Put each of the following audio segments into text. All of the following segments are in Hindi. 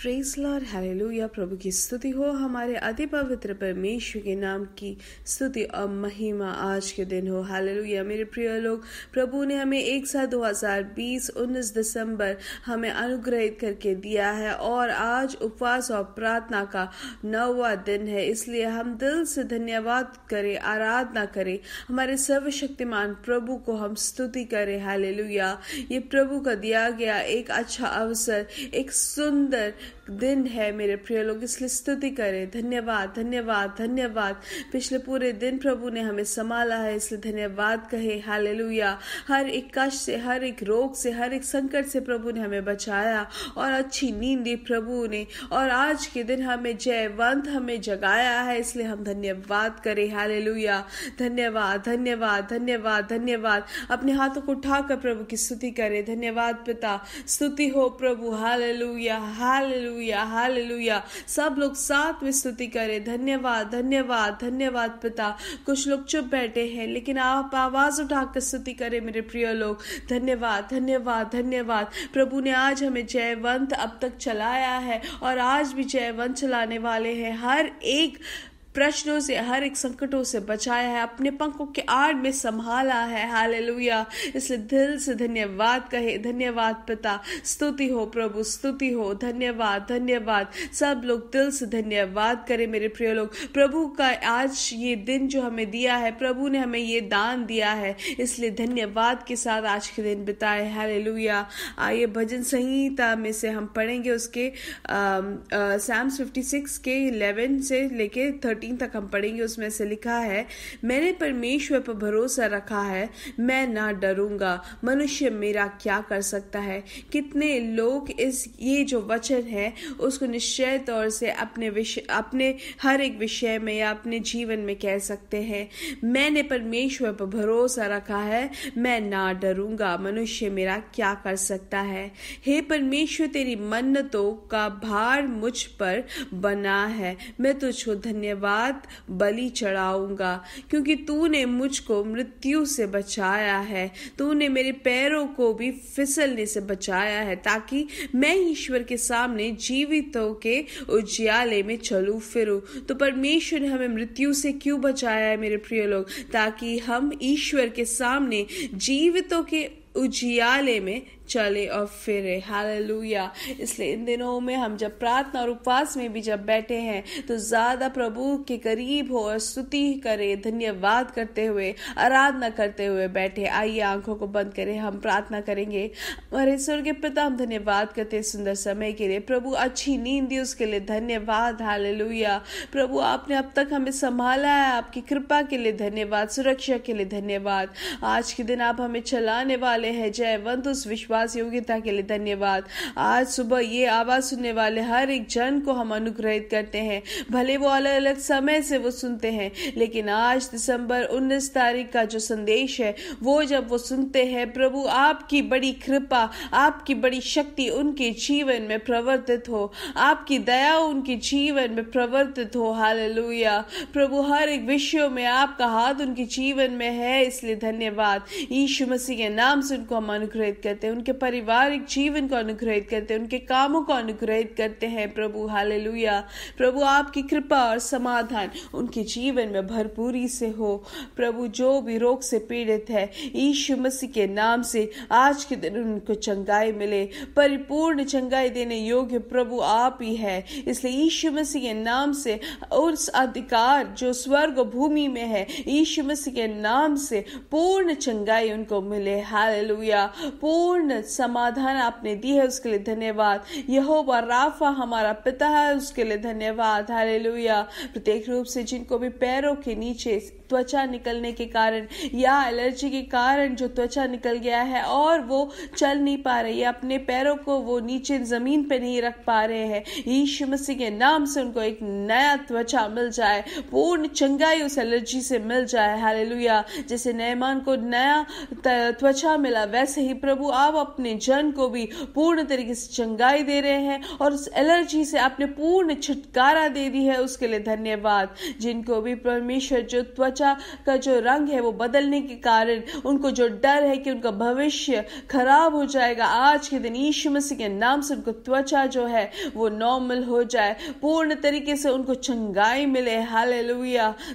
प्रेज लॉर्ड या प्रभु की स्तुति हो हमारे अति पवित्र परमेश्वर के नाम की स्तुति और महिमा आज के दिन हो या मेरे प्रिय लोग प्रभु ने हमें एक साल 2020 19 दिसंबर हमें अनुग्रहित करके दिया है और आज उपवास और प्रार्थना का नौवा दिन है इसलिए हम दिल से धन्यवाद करें आराधना करें हमारे सर्वशक्तिमान प्रभु को हम स्तुति करें हालेलुया ये प्रभु का दिया गया एक अच्छा अवसर एक सुंदर दिन है मेरे प्रिय लोग इसलिए स्तुति करें धन्यवाद धन्यवाद धन्यवाद पिछले पूरे दिन प्रभु ने हमें संभाला है इसलिए धन्यवाद कहे हाल हर एक कष्ट से हर एक रोग से हर एक संकट से प्रभु ने हमें बचाया और अच्छी नींद दी प्रभु ने और आज के दिन हमें जयवंत हमें जगाया है इसलिए हम धन्यवाद करें हाल धन्यवाद धन्यवाद धन्यवाद धन्यवाद अपने हाथों को उठाकर प्रभु की स्तुति करें धन्यवाद पिता स्तुति हो प्रभु हाल हाल हालेलुया हालेलुया सब लोग साथ में स्तुति करें धन्यवाद धन्यवाद धन्यवाद पिता कुछ लोग चुप बैठे हैं लेकिन आप आवाज़ उठाकर स्तुति करें मेरे प्रिय लोग धन्यवाद धन्यवाद धन्यवाद प्रभु ने आज हमें जयवंत अब तक चलाया है और आज भी जयवंत चलाने वाले हैं हर एक प्रश्नों से हर एक संकटों से बचाया है अपने पंखों के आड़ में संभाला है हालेलुया इसलिए दिल से धन्यवाद कहे धन्यवाद पिता स्तुति हो प्रभु स्तुति हो धन्यवाद धन्यवाद सब लोग दिल से धन्यवाद करें मेरे प्रिय लोग प्रभु का आज ये दिन जो हमें दिया है प्रभु ने हमें ये दान दिया है इसलिए धन्यवाद के साथ आज के दिन बिताए लुया आइए भजन संहिता में से हम पढ़ेंगे उसके सैम्स फिफ्टी सिक्स के इलेवन से लेके थर्टी 19 तक हम पढ़ेंगे उसमें से लिखा है मैंने परमेश्वर पर भरोसा रखा है मैं ना डरूंगा मनुष्य मेरा क्या कर सकता है कितने लोग इस ये जो वचन है उसको निश्चय तौर से अपने विषय अपने हर एक विषय में या अपने जीवन में कह सकते हैं मैंने परमेश्वर पर भरोसा रखा है मैं ना डरूंगा मनुष्य मेरा क्या कर सकता है हे परमेश्वर तेरी मन्नतों का भार मुझ पर बना है मैं तुझको धन्यवाद साथ बलि चढ़ाऊंगा क्योंकि तूने मुझको मृत्यु से बचाया है तूने मेरे पैरों को भी फिसलने से बचाया है ताकि मैं ईश्वर के सामने जीवितों के उज्याले में चलू फिरूँ तो परमेश्वर ने हमें मृत्यु से क्यों बचाया है मेरे प्रिय लोग ताकि हम ईश्वर के सामने जीवितों के उजियाले में चले और फिरे हालेलुया इसलिए इन दिनों में हम जब प्रार्थना और उपवास में भी जब बैठे हैं तो ज़्यादा प्रभु के करीब हो और स्तुति करें धन्यवाद करते हुए आराधना करते हुए बैठे आइए आंखों को बंद करें हम प्रार्थना करेंगे हमारे स्वर्ग पिता हम धन्यवाद करते सुंदर समय के लिए प्रभु अच्छी नींद दी उसके लिए धन्यवाद हालेलुया प्रभु आपने अब तक हमें संभाला है आपकी कृपा के लिए धन्यवाद सुरक्षा के लिए धन्यवाद आज के दिन आप हमें चलाने वाले हैं जयवंत उस विश्वास विश्वास योग्यता के लिए धन्यवाद आज सुबह ये आवाज़ सुनने वाले हर एक जन को हम अनुग्रहित करते हैं भले वो अलग अलग समय से वो सुनते हैं लेकिन आज दिसंबर उन्नीस तारीख का जो संदेश है वो जब वो सुनते हैं प्रभु आपकी बड़ी कृपा आपकी बड़ी शक्ति उनके जीवन में प्रवर्तित हो आपकी दया उनके जीवन में प्रवर्तित हो हालेलुया प्रभु हर एक विषय में आपका हाथ उनके जीवन में है इसलिए धन्यवाद यीशु मसीह के नाम से उनको हम अनुग्रहित करते हैं उनके पारिवारिक जीवन को अनुग्रहित करते हैं उनके कामों को अनुग्रहित करते हैं प्रभु हाले प्रभु आपकी कृपा और समाधान उनके जीवन में भरपूरी से हो प्रभु जो भी रोग से पीड़ित है ईशु मसीह के नाम से आज के दिन उनको चंगाई मिले परिपूर्ण चंगाई देने योग्य प्रभु आप ही है इसलिए ईशु मसीह के नाम से उस अधिकार जो स्वर्ग भूमि में है ईशु मसीह के नाम से पूर्ण चंगाई उनको मिले हालेलुया पूर्ण समाधान आपने दी है उसके लिए धन्यवाद यहोवा राफा हमारा पिता है उसके लिए धन्यवाद हाले प्रत्येक रूप से जिनको भी पैरों के नीचे त्वचा निकलने के कारण या एलर्जी के कारण जो त्वचा निकल गया है और वो चल नहीं पा रही है अपने पैरों को वो नीचे ज़मीन पे नहीं रख पा रहे हैं यीशु मसीह के नाम से उनको एक नया त्वचा मिल जाए पूर्ण चंगाई उस एलर्जी से मिल जाए हालेलुया जैसे नयमान को नया त्वचा मिला वैसे ही प्रभु आप अपने जन को भी पूर्ण तरीके से चंगाई दे रहे हैं और उस एलर्जी से आपने पूर्ण छुटकारा दे दी है उसके लिए धन्यवाद जिनको भी परमेश्वर जो त्वचा का जो रंग है वो बदलने के कारण उनको जो डर है कि उनका भविष्य खराब हो जाएगा आज के दिन यीशु मसीह के नाम से उनको त्वचा जो है वो नॉर्मल हो जाए पूर्ण तरीके से उनको चंगाई मिले हाल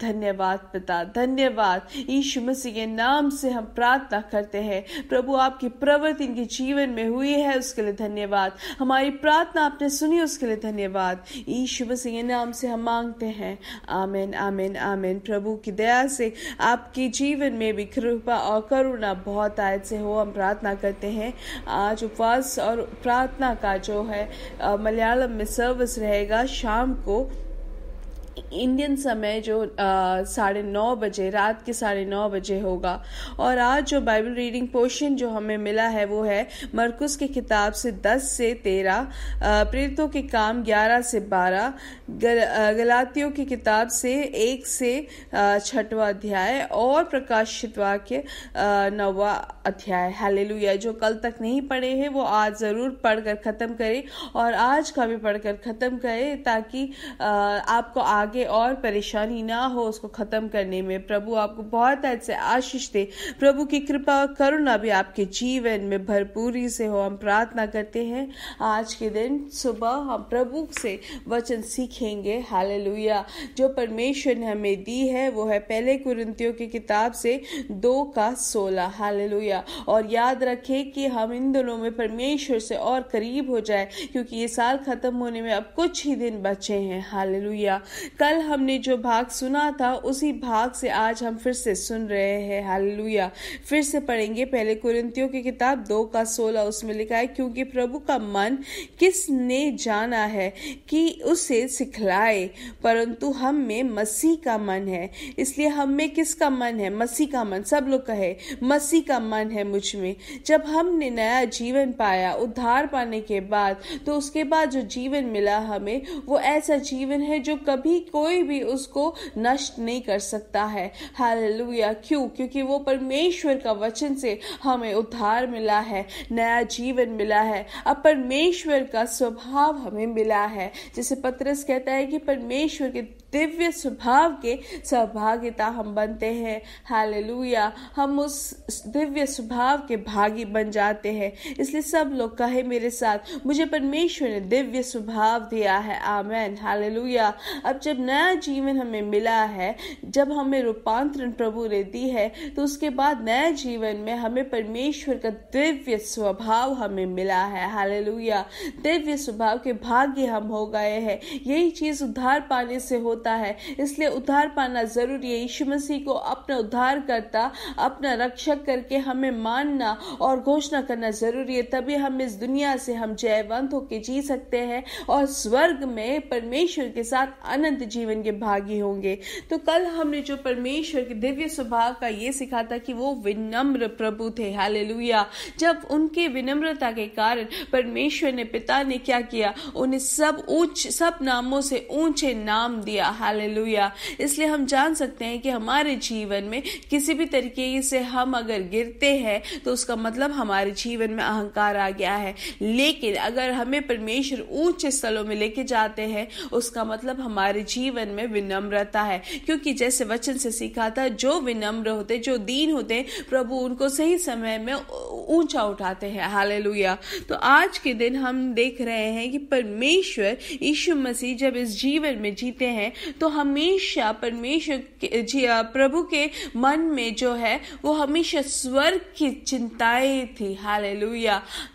धन्यवाद पिता धन्यवाद ईश्व मसीह के नाम से हम प्रार्थना करते हैं प्रभु आपकी प्रवृत्ति जिनके जीवन में हुई है उसके लिए धन्यवाद हमारी प्रार्थना आपने सुनी उसके लिए धन्यवाद ईशु मसीह नाम से हम मांगते हैं आमेन आमेन आमेन प्रभु की दया से आपके जीवन में भी कृपा और करुणा बहुत आय से हो हम प्रार्थना करते हैं आज उपवास और प्रार्थना का जो है मलयालम में सर्विस रहेगा शाम को इंडियन समय जो साढ़े नौ बजे रात के साढ़े नौ बजे होगा और आज जो बाइबल रीडिंग पोर्शन जो हमें मिला है वो है मरकुस की किताब से दस से तेरह प्रेरितों के काम ग्यारह से बारह गल, गलातियों की किताब से एक से छठवा अध्याय और प्रकाशित वाक्य नौवा अध्याय हाल जो कल तक नहीं पढ़े हैं वो आज ज़रूर पढ़कर ख़त्म करें और आज का भी पढ़कर ख़त्म करें ताकि आपको आ, आगे और परेशानी ना हो उसको ख़त्म करने में प्रभु आपको बहुत ऐसे आशीष दे प्रभु की कृपा करुणा भी आपके जीवन में भरपूरी से हो हम प्रार्थना करते हैं आज के दिन सुबह हम प्रभु से वचन सीखेंगे हाल जो परमेश्वर ने हमें दी है वो है पहले कुरंतियों की किताब से दो का सोलह हाल और याद रखें कि हम इन दिनों में परमेश्वर से और करीब हो जाए क्योंकि ये साल ख़त्म होने में अब कुछ ही दिन बचे हैं हाल कल हमने जो भाग सुना था उसी भाग से आज हम फिर से सुन रहे हैं हालेलुया फिर से पढ़ेंगे पहले कुरिंतियों की किताब दो का सोलह उसमें लिखा है क्योंकि प्रभु का मन किसने जाना है कि उसे सिखलाए परंतु हम में मसीह का मन है इसलिए हम में किसका मन है मसीह का मन सब लोग कहे मसीह का मन है मुझ में जब हमने नया जीवन पाया उद्धार पाने के बाद तो उसके बाद जो जीवन मिला हमें वो ऐसा जीवन है जो कभी कोई भी उसको नष्ट नहीं कर सकता है हालेलुया क्यों क्योंकि वो परमेश्वर का वचन से हमें उद्धार मिला है नया जीवन मिला है अब परमेश्वर का स्वभाव हमें मिला है जैसे पत्रस कहता है कि परमेश्वर के दिव्य स्वभाव के सहभागिता हम बनते हैं हालेलुया हम उस दिव्य स्वभाव के भागी बन जाते हैं इसलिए सब लोग कहे मेरे साथ मुझे परमेश्वर ने दिव्य स्वभाव दिया है आमैन हालेलुया अब जब नया जीवन हमें मिला है जब हमें रूपांतरण प्रभु ने दी है तो उसके बाद नए जीवन में हमें परमेश्वर का दिव्य स्वभाव हमें मिला है हालेलुया दिव्य स्वभाव के भाग्य हम हो गए हैं यही चीज उद्धार पाने से होती होता है इसलिए उद्धार पाना ज़रूरी है यीशु मसीह को अपना उद्धार करता अपना रक्षक करके हमें मानना और घोषणा करना ज़रूरी है तभी हम इस दुनिया से हम जयवंत होकर जी सकते हैं और स्वर्ग में परमेश्वर के साथ अनंत जीवन के भागी होंगे तो कल हमने जो परमेश्वर के दिव्य स्वभाव का ये सिखा था कि वो विनम्र प्रभु थे हालेलुया जब उनके विनम्रता के कारण परमेश्वर ने पिता ने क्या किया उन्हें सब ऊंच सब नामों से ऊंचे नाम दिया हालेलुया इसलिए हम जान सकते हैं कि हमारे जीवन में किसी भी तरीके से हम अगर गिरते हैं तो उसका मतलब हमारे जीवन में अहंकार आ गया है लेकिन अगर हमें परमेश्वर ऊंचे स्थलों में लेके जाते हैं उसका मतलब हमारे जीवन में विनम्रता है क्योंकि जैसे वचन से सीखा था जो विनम्र होते जो दीन होते प्रभु उनको सही समय में ऊंचा उठाते हैं हालेलुया तो आज के दिन हम देख रहे हैं कि परमेश्वर यीशु मसीह जब इस जीवन में जीते हैं तो हमेशा परमेश्वर जी प्रभु के मन में जो है वो हमेशा स्वर्ग की चिंताएं थी हाल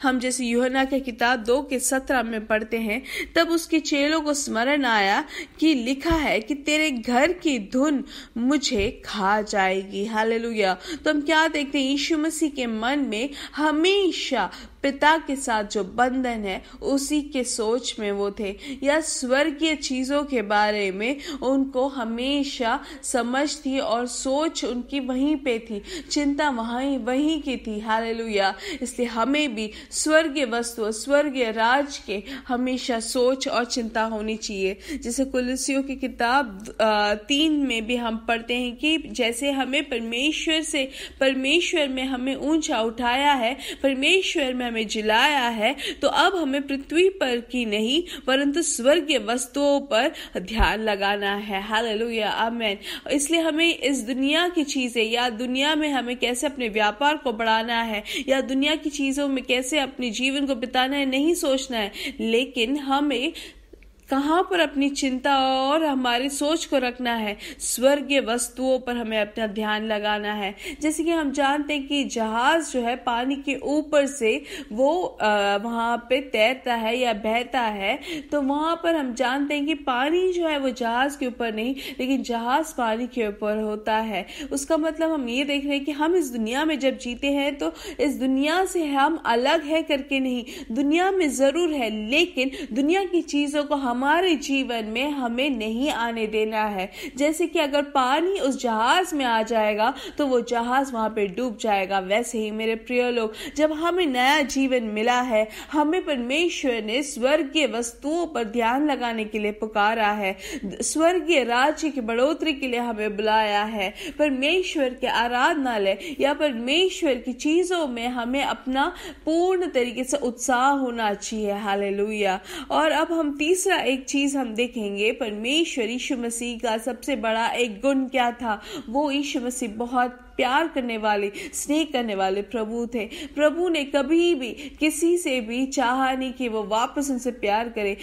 हम जैसे योहना के किताब दो के सत्रह में पढ़ते हैं तब उसके चेलों को स्मरण आया कि लिखा है कि तेरे घर की धुन मुझे खा जाएगी हाल तो हम क्या देखते हैं यीशु मसीह के मन में हमेशा पिता के साथ जो बंधन है उसी के सोच में वो थे या स्वर्गीय चीज़ों के बारे में उनको हमेशा समझ थी और सोच उनकी वहीं पे थी चिंता वहीं वहीं की थी हालेलुया इसलिए हमें भी स्वर्गीय वस्तु स्वर्गीय राज के हमेशा सोच और चिंता होनी चाहिए जैसे कुलसियों की किताब तीन में भी हम पढ़ते हैं कि जैसे हमें परमेश्वर से परमेश्वर में हमें ऊंचा उठाया है परमेश्वर में हमें जिलाया है तो अब हमें पृथ्वी पर की नहीं परंतु स्वर्गीय वस्तुओं पर ध्यान लगाना है हालेलुया आमेन इसलिए हमें इस दुनिया की चीज़ें या दुनिया में हमें कैसे अपने व्यापार को बढ़ाना है या दुनिया की चीज़ों में कैसे अपने जीवन को बिताना है नहीं सोचना है लेकिन हमें कहाँ पर अपनी चिंता और हमारी सोच को रखना है स्वर्गीय वस्तुओं पर हमें अपना ध्यान लगाना है जैसे कि हम जानते हैं कि जहाज जो है पानी के ऊपर से वो वहाँ पे तैरता है या बहता है तो वहाँ पर हम जानते हैं कि पानी जो है वो जहाज के ऊपर नहीं लेकिन जहाज पानी के ऊपर होता है उसका मतलब हम ये देख रहे हैं कि हम इस दुनिया में जब जीते हैं तो इस दुनिया से हम अलग है करके नहीं दुनिया में ज़रूर है लेकिन दुनिया की चीज़ों को हम हमारे जीवन में हमें नहीं आने देना है जैसे कि अगर पानी उस जहाज में आ जाएगा तो वो जहाज वहां पे डूब जाएगा वैसे ही मेरे प्रिय लोग जब हमें नया जीवन मिला है हमें परमेश्वर ने स्वर्गीय वस्तुओं पर ध्यान लगाने के लिए पुकारा है स्वर्गीय राज्य की बढ़ोतरी के लिए हमें बुलाया है परमेश्वर के आराधनालय या परमेश्वर की चीजों में हमें अपना पूर्ण तरीके से उत्साह होना चाहिए हालेलुया और अब हम तीसरा एक चीज़ हम देखेंगे परमेश्वर यीशु मसीह का सबसे बड़ा एक गुण क्या था वो ईशु मसीह बहुत प्यार करने वाले स्नेह करने वाले प्रभु थे प्रभु ने कभी भी किसी से भी चाहा नहीं कि वो वापस उनसे प्यार करे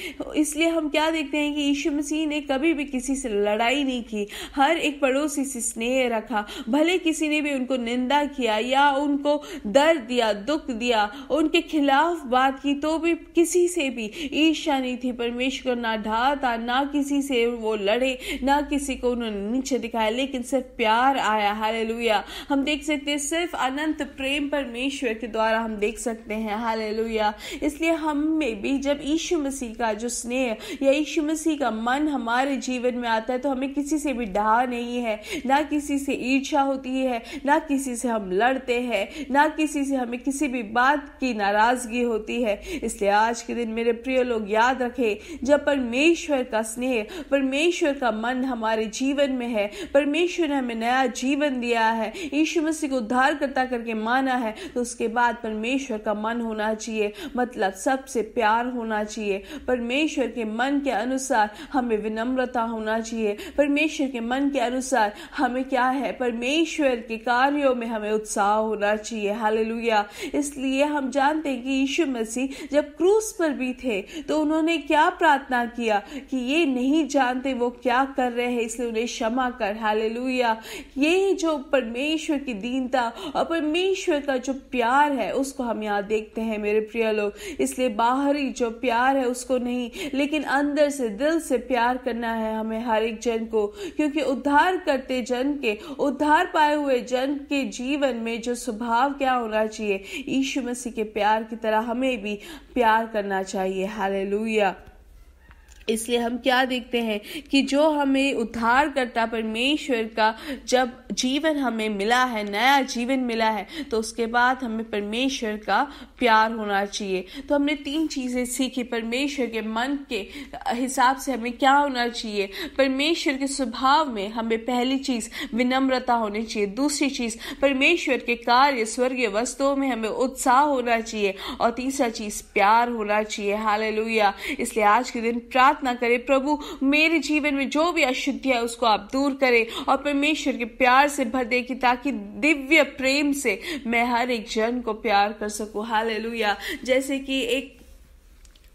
इसलिए हम क्या देखते हैं कि यीशु मसीह ने कभी भी किसी से लड़ाई नहीं की हर एक पड़ोसी से स्नेह रखा भले किसी ने भी उनको निंदा किया या उनको दर्द दिया दुख दिया उनके खिलाफ बात की तो भी किसी से भी ईर्षा नहीं थी परमेश्वर ना ढा था ना किसी से वो लड़े ना किसी को उन्होंने नीचे दिखाया लेकिन सिर्फ प्यार आया हालेलुया हम देख सकते हैं सिर्फ अनंत प्रेम परमेश्वर के द्वारा हम देख सकते हैं हालेलुया इसलिए हम में भी जब यीशु मसीह का जो स्नेह या यीशु मसीह का मन हमारे जीवन में आता है तो हमें किसी से भी डहा नहीं है ना किसी से ईर्षा होती है ना किसी से हम लड़ते हैं ना किसी से हमें किसी भी बात की नाराजगी होती है इसलिए आज के दिन मेरे प्रिय लोग याद रखें जब परमेश्वर का स्नेह परमेश्वर का मन हमारे जीवन में है परमेश्वर ने हमें नया जीवन दिया है यीशु मसीह को उद्धार करता करके माना है तो उसके बाद परमेश्वर का मन होना चाहिए मतलब सबसे प्यार होना चाहिए परमेश्वर के मन के अनुसार हमें विनम्रता होना चाहिए परमेश्वर के मन के अनुसार हमें क्या है परमेश्वर के कार्यों में हमें उत्साह होना चाहिए हाल इसलिए हम जानते हैं कि यीशु मसीह जब क्रूस पर भी थे तो उन्होंने क्या प्रार्थना किया कि ये नहीं जानते वो क्या कर रहे हैं इसलिए उन्हें क्षमा कर हाल ये जो परमेश्वर परमेश्वर की दीनता और परमेश्वर का जो प्यार है उसको हम यहाँ देखते हैं मेरे प्रिय लोग इसलिए बाहरी जो प्यार है उसको नहीं लेकिन अंदर से दिल से प्यार करना है हमें हर एक जन को क्योंकि उद्धार करते जन के उद्धार पाए हुए जन के जीवन में जो स्वभाव क्या होना चाहिए ईश्वर मसीह के प्यार की तरह हमें भी प्यार करना चाहिए लुया इसलिए हम क्या देखते हैं कि जो हमें उद्धार करता परमेश्वर का जब जीवन हमें मिला है नया जीवन मिला है तो उसके बाद हमें परमेश्वर का प्यार होना चाहिए तो हमने तीन चीज़ें सीखी परमेश्वर के मन के हिसाब से हमें क्या होना चाहिए परमेश्वर के स्वभाव में हमें पहली चीज़ विनम्रता होनी चाहिए दूसरी चीज़ परमेश्वर के कार्य स्वर्गीय वस्तुओं में हमें उत्साह होना चाहिए और तीसरा चीज़ प्यार होना चाहिए हाल इसलिए आज के दिन प्रा प्रार्थना करें प्रभु मेरे जीवन में जो भी अशुद्धि है उसको आप दूर करें और परमेश्वर के प्यार से भर दे कि ताकि दिव्य प्रेम से मैं हर एक जन को प्यार कर सकूं हालेलुया जैसे कि एक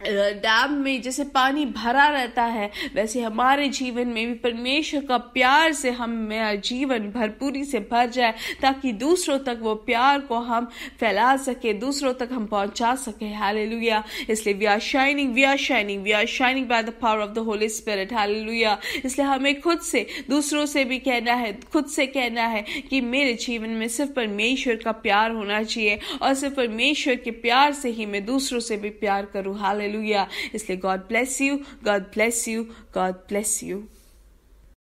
डैम में जैसे पानी भरा रहता है वैसे हमारे जीवन में भी परमेश्वर का प्यार से हम मेरा जीवन भरपूरी से भर जाए ताकि दूसरों तक वो प्यार को हम फैला सके दूसरों तक हम पहुंचा सके हालेलुया इसलिए we are shining we are shining we are shining by the power of the Holy Spirit लुया इसलिए हमें खुद से दूसरों से भी कहना है खुद से कहना है कि मेरे जीवन में सिर्फ परमेश्वर का प्यार होना चाहिए और सिर्फ परमेश्वर के प्यार से ही मैं दूसरों से भी प्यार करूँ हाल Hallelujah. It's like God bless you. God bless you. God bless you.